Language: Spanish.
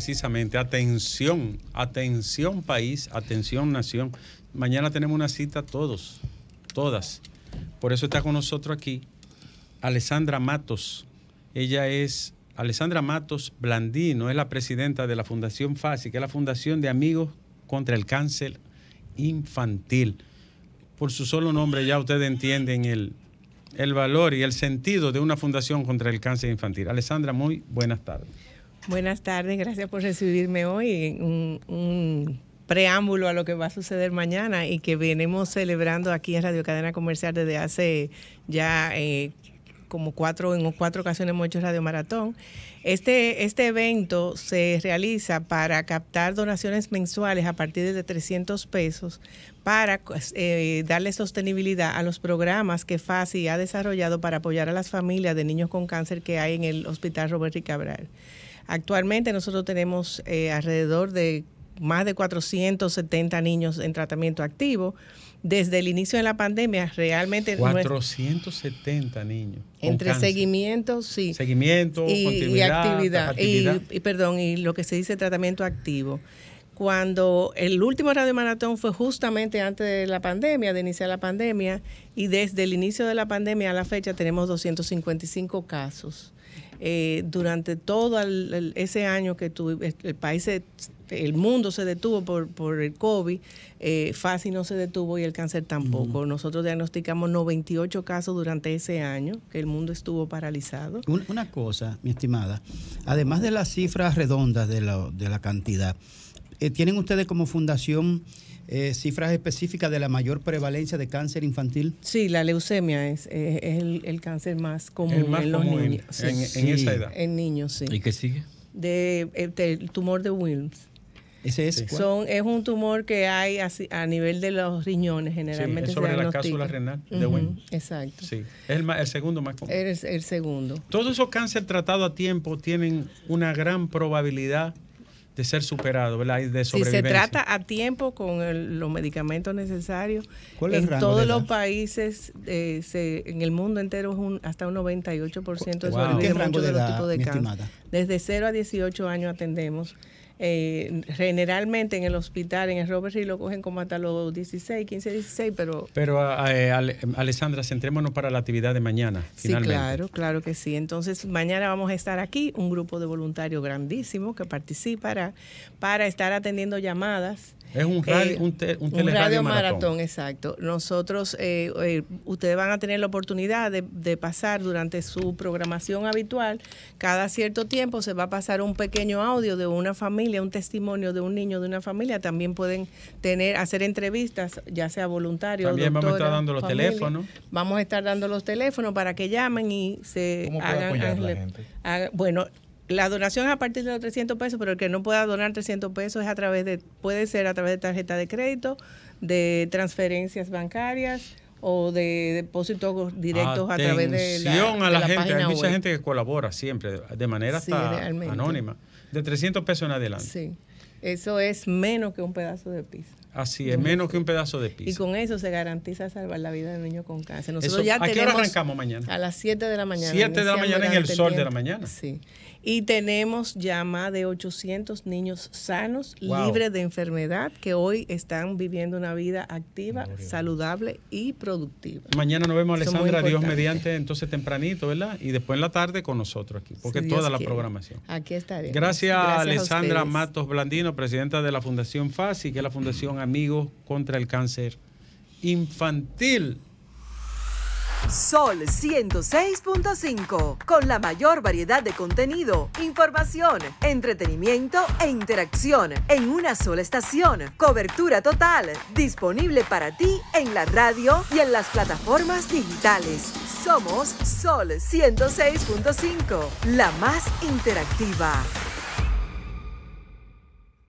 precisamente, atención, atención país, atención nación. Mañana tenemos una cita todos, todas. Por eso está con nosotros aquí Alessandra Matos. Ella es Alessandra Matos Blandino, es la presidenta de la Fundación FASI, que es la Fundación de Amigos contra el Cáncer Infantil. Por su solo nombre ya ustedes entienden el, el valor y el sentido de una fundación contra el cáncer infantil. Alessandra, muy buenas tardes. Buenas tardes, gracias por recibirme hoy. Un, preámbulo a lo que va a suceder mañana y que venimos celebrando aquí en Radio Cadena Comercial desde hace ya eh, como cuatro, en cuatro ocasiones hemos hecho Radio Maratón. Este, este evento se realiza para captar donaciones mensuales a partir de 300 pesos para eh, darle sostenibilidad a los programas que FASI ha desarrollado para apoyar a las familias de niños con cáncer que hay en el Hospital Robert y Cabral. Actualmente nosotros tenemos eh, alrededor de más de 470 niños en tratamiento activo. Desde el inicio de la pandemia, realmente... 470 niños. Entre seguimiento, sí. Seguimiento, y, continuidad, actividad. Y, perdón, y lo que se dice tratamiento activo cuando el último radio maratón fue justamente antes de la pandemia, de iniciar la pandemia, y desde el inicio de la pandemia a la fecha tenemos 255 casos. Eh, durante todo ese año que tu, el país, el mundo se detuvo por, por el COVID, eh, FASI no se detuvo y el cáncer tampoco. Nosotros diagnosticamos 98 casos durante ese año que el mundo estuvo paralizado. Una, cosa, mi estimada, además de las cifras redondas de la, de la cantidad, eh, ¿Tienen ustedes como fundación eh, cifras específicas de la mayor prevalencia de cáncer infantil? Sí, la leucemia es, el, cáncer más común en los niños. En, esa edad. En niños, sí. ¿Y qué sigue? De, eh, el, tumor de Wilms. ¿Ese es? Son, es un tumor que hay a nivel de los riñones, generalmente. sobre la cápsula renal de Wilms. Exacto. Sí, es el, segundo más común. Es el segundo. Todos esos cánceres tratados a tiempo tienen una gran probabilidad de ser superado, ¿verdad? Y de sobrevivencia. Si se trata a tiempo con el, los medicamentos necesarios, en todos los países, eh, se, en el mundo entero, es un, hasta un 98% de wow. sobrevivencia de muchos de los tipos de cáncer. Desde 0 a 18 años atendemos. Eh, generalmente en el hospital, en el Robert y lo cogen como hasta los 16, 15, 16, pero... Pero, a, ah, ah, eh, Alessandra, centrémonos para la actividad de mañana, sí, claro, claro que sí. Entonces, mañana vamos a estar aquí, un grupo de voluntarios grandísimo que participará para estar atendiendo llamadas es un, radio, eh, un, un, radio maratón. exacto. Nosotros, eh, eh, ustedes van a tener la oportunidad de, pasar durante su programación habitual, cada cierto tiempo se va a pasar un pequeño audio de una familia, un testimonio de un niño de una familia. También pueden tener, hacer entrevistas, ya sea voluntarios. También vamos a estar dando los teléfonos. Vamos a estar dando los teléfonos para que llamen y se ¿Cómo ah, bueno, la donación es a partir de los 300 pesos, pero el que no pueda donar 300 pesos es a través de, puede ser a través de tarjeta de crédito, de transferencias bancarias o de depósitos directos a través de la, a la, gente. Hay mucha gente que colabora siempre, de manera hasta anónima. De 300 pesos en adelante. Sí. Eso es menos que un pedazo de pizza. Así es, menos que un pedazo de pizza. Y con eso se garantiza salvar la vida del niño con cáncer. Nosotros ya ¿A qué hora arrancamos mañana? A las 7 de la mañana. 7 de la mañana en el sol de la mañana. Sí. Y tenemos ya más de 800 niños sanos, libres de enfermedad, que hoy están viviendo una vida activa, saludable y productiva. Mañana nos vemos, Alexandra, Dios mediante, entonces tempranito, ¿verdad? Y después en la tarde con nosotros aquí, porque toda la programación. Aquí estaremos. Gracias. Gracias, Alessandra Matos Blandino, presidenta de la Fundación FASI, que es la Fundación Amigos contra el Cáncer Infantil. Sol 106.5, con la mayor variedad de contenido, información, entretenimiento e interacción en una sola estación. Cobertura total, disponible para ti en la radio y en las plataformas digitales. Somos Sol 106.5, la más interactiva.